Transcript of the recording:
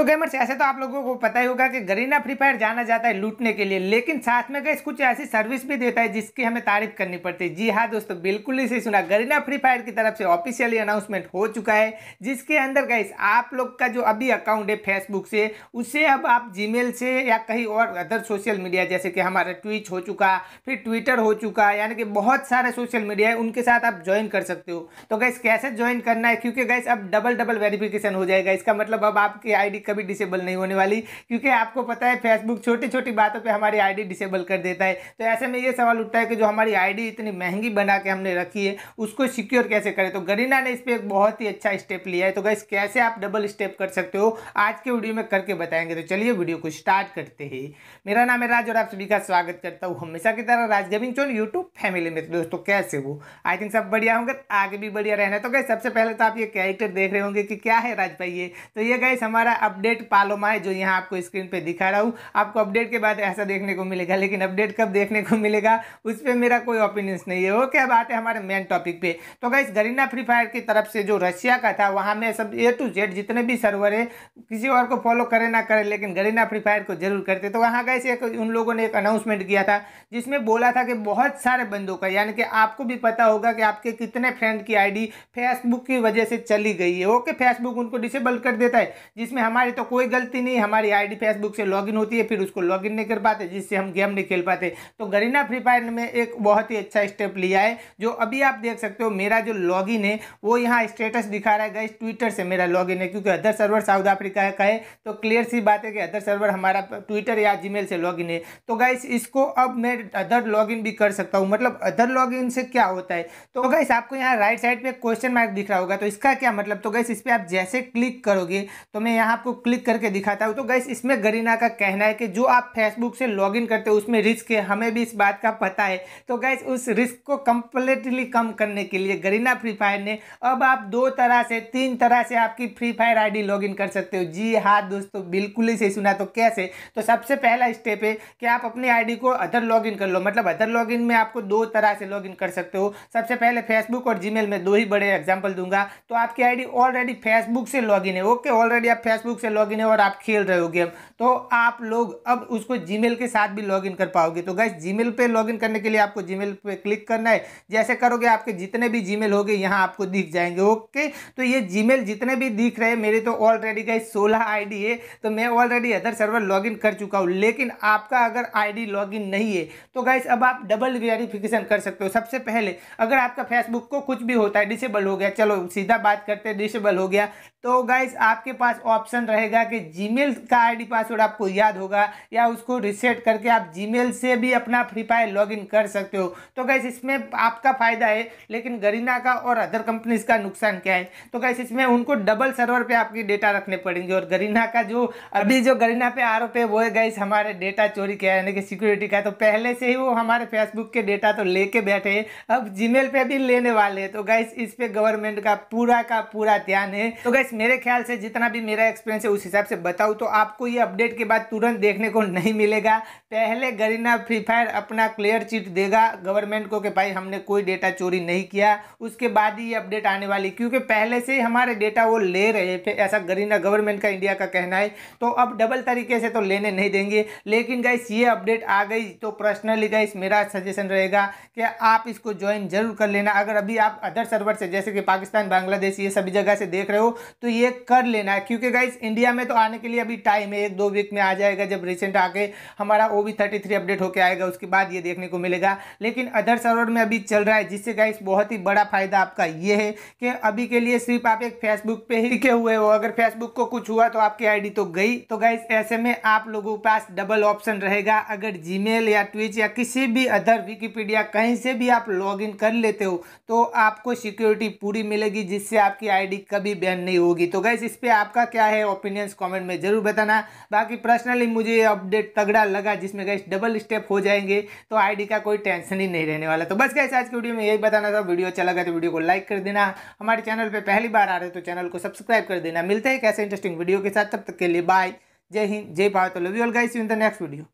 तो गेमर्स ऐसे तो आप लोगों को पता ही होगा कि गरीना फ्री फायर जाना जाता है लूटने के लिए लेकिन साथ में गैस कुछ ऐसी सर्विस भी देता है जिसकी हमें तारीफ करनी पड़ती है जी हाँ दोस्तों बिल्कुल ही सही सुना गरीना फ्री फायर की तरफ से ऑफिशियली अनाउंसमेंट हो चुका है जिसके अंदर गैस आप लोग का जो अभी अकाउंट है फेसबुक से उसे अब आप जीमेल से या कहीं और अदर सोशल मीडिया जैसे कि हमारा ट्विच हो चुका फिर ट्विटर हो चुका यानी कि बहुत सारे सोशल मीडिया है उनके साथ आप ज्वाइन कर सकते हो तो गैस कैसे ज्वाइन करना है क्योंकि गैस अब डबल डबल वेरिफिकेशन हो जाएगा इसका मतलब अब आपकी आई कभी डिसेबल नहीं होने वाली क्योंकि आपको पता है फेसबुक छोटी छोटी बातों पर हमारी आई डिसेबल कर देता है तो ऐसे में ये सवाल उठता है कि जो हमारी आई इतनी महंगी बना के हमने रखी है उसको सिक्योर कैसे करें तो गरीना ने इस पर एक बहुत ही अच्छा स्टेप लिया है तो गैस कैसे आप डबल स्टेप कर सकते हो आज के वीडियो में करके बताएंगे तो चलिए वीडियो को स्टार्ट करते हैं मेरा नाम है राज और आप सभी का स्वागत करता हूँ हमेशा की तरह राज गेमिंग चोन यूट्यूब फैमिली में दोस्तों कैसे हो आई थिंक सब बढ़िया होंगे आगे भी बढ़िया रहना तो गए सबसे पहले तो आप ये कैरेक्टर देख रहे होंगे कि क्या है राज भाई ये तो ये गए हमारा अपडेट पालोमा है जो यहाँ आपको स्क्रीन पे दिखा रहा हूँ आपको अपडेट के बाद ऐसा देखने को मिलेगा लेकिन अपडेट कब देखने को मिलेगा उस पर मेरा कोई ओपिनियंस नहीं है वो क्या बात है हमारे मेन टॉपिक पे तो गाइस गरीना फ्री फायर की तरफ से जो रशिया का था वहाँ में सब ए टू जेड जितने भी सर्वर है किसी और को फॉलो करे ना करे लेकिन गरीना फ्री फायर को जरूर करते तो वहाँ गए एक उन लोगों ने एक अनाउंसमेंट किया था जिसमें बोला था कि बहुत सारे बंदों का यानी कि आपको भी पता होगा कि आपके कितने फ्रेंड की आईडी फेसबुक की वजह से चली गई है ओके फेसबुक उनको डिसेबल कर देता है जिसमें हमारे हमारी तो कोई गलती नहीं हमारी आईडी फेसबुक से लॉगिन होती है फिर उसको लॉगिन नहीं कर पाते जिससे हम गेम नहीं खेल पाते तो गरीना फ्री फायर में एक बहुत ही अच्छा स्टेप लिया है जो अभी आप देख सकते हो मेरा जो लॉगिन है वो यहाँ स्टेटस दिखा रहा है गाइस ट्विटर से मेरा लॉगिन है क्योंकि अदर सर्वर साउथ अफ्रीका का है तो क्लियर सी बात है कि अदर सर्वर हमारा ट्विटर या जी से लॉगिन है तो गाइस इसको अब मैं अदर लॉगिन भी कर सकता हूँ मतलब अदर लॉगिन से क्या होता है तो गाइस आपको यहाँ राइट साइड पे क्वेश्चन मार्क दिख रहा होगा तो इसका क्या मतलब तो गाइस इस पर आप जैसे क्लिक करोगे तो मैं यहाँ आपको आपको क्लिक करके दिखाता हूँ तो गैस इसमें गरीना का कहना है कि जो आप फेसबुक से लॉगिन करते हो उसमें रिस्क है हमें भी इस बात का पता है तो गैस उस रिस्क को कम्प्लीटली कम करने के लिए गरीना फ्री फायर ने अब आप दो तरह से तीन तरह से आपकी Free Fire ID log in कर सकते हो जी हाँ दोस्तों बिल्कुल ही सही सुना तो कैसे तो सबसे पहला स्टेप है कि आप अपनी आईडी को अदर लॉगिन कर लो मतलब अदर लॉगिन में आपको दो तरह से लॉगिन कर सकते हो सबसे पहले फेसबुक और जीमेल में दो ही बड़े एग्जाम्पल दूंगा तो आपकी आईडी ऑलरेडी फेसबुक से लॉगिन है ओके ऑलरेडी आप फेसबुक से लॉग है और आप खेल रहे हो गेम तो आप लोग अब उसको जीमेल के साथ भी लॉगिन कर पाओगे तो गैस जीमेल पे लॉगिन करने के लिए आपको जीमेल पे क्लिक करना है जैसे करोगे आपके जितने भी जीमेल होंगे यहाँ आपको दिख जाएंगे ओके तो ये जीमेल जितने भी दिख रहे हैं मेरे तो ऑलरेडी गैस सोलह आईडी है तो मैं ऑलरेडी अदर सर्वर लॉगिन कर चुका हूँ लेकिन आपका अगर आई लॉगिन नहीं है तो गैस अब आप डबल वेरिफिकेशन कर सकते हो सबसे पहले अगर आपका फेसबुक को कुछ भी होता है डिसेबल हो गया चलो सीधा बात करते हैं डिसेबल हो गया तो गाइज आपके पास ऑप्शन रहेगा कि जीमेल का आईडी पासवर्ड आपको याद होगा या उसको रिसेट करके आप जीमेल से भी अपना फ्री फायर लॉगिन कर सकते हो तो गैस इसमें आपका फ़ायदा है लेकिन गरीना का और अदर कंपनीज का नुकसान क्या है तो गैस इसमें उनको डबल सर्वर पर आपकी डेटा रखने पड़ेंगे और गरीना का जो अभी जो गरीना पे आरोप है वो है गैस हमारे डेटा चोरी किया यानी कि सिक्योरिटी का तो पहले से ही वो हमारे फेसबुक के डेटा तो लेके बैठे हैं अब जीमेल पे भी लेने वाले हैं तो गैस इस पे गवर्नमेंट का पूरा का पूरा ध्यान है तो गैस मेरे ख्याल से जितना भी मेरा एक्सपीरियंस से उस हिसाब से बताऊँ तो आपको ये अपडेट के बाद तुरंत देखने को नहीं मिलेगा पहले गरीना फ्री फायर अपना क्लियर चिट देगा गवर्नमेंट को कि भाई हमने कोई डेटा चोरी नहीं किया उसके बाद ही ये अपडेट आने वाली क्योंकि पहले से ही हमारे डेटा वो ले रहे थे ऐसा गरीना गवर्नमेंट का इंडिया का कहना है तो अब डबल तरीके से तो लेने नहीं देंगे लेकिन गाइस ये अपडेट आ गई तो पर्सनली गाइस मेरा सजेशन रहेगा कि आप इसको ज्वाइन जरूर कर लेना अगर अभी आप अदर सर्वर से जैसे कि पाकिस्तान बांग्लादेश ये सभी जगह से देख रहे हो तो ये कर लेना क्योंकि गाइस इंडिया में तो आने के लिए अभी टाइम है एक दो वीक में आ जाएगा जब रिसेंट आके हमारा ओ भी थर्टी थ्री अपडेट होकर आएगा उसके बाद ये देखने को मिलेगा लेकिन अदर सर्वर में अभी चल रहा है जिससे गाइस बहुत ही बड़ा फायदा आपका ये है कि अभी के लिए सिर्फ आप एक फेसबुक पे ही टिके हुए हो अगर फेसबुक को कुछ हुआ तो आपकी आई तो गई तो गाइस ऐसे में आप लोगों के पास डबल ऑप्शन रहेगा अगर जी या ट्विच या किसी भी अदर विकीपीडिया कहीं से भी आप लॉग इन कर लेते हो तो आपको सिक्योरिटी पूरी मिलेगी जिससे आपकी आई कभी बैन नहीं होगी तो गाइस इस पर आपका क्या है ओपिनियंस कमेंट में ज़रूर बताना बाकी पर्सनली मुझे ये अपडेट तगड़ा लगा जिसमें गैस डबल स्टेप हो जाएंगे तो आईडी का कोई टेंशन ही नहीं रहने वाला तो बस गैस आज की वीडियो में यही बताना था वीडियो अच्छा लगा तो वीडियो को लाइक कर देना हमारे चैनल पर पहली बार आ रहे तो चैनल को सब्सक्राइब कर देना मिलते हैं एक ऐसे इंटरेस्टिंग वीडियो के साथ तब तक के लिए बाय जय हिंद जय Bharat love you all guys in the next video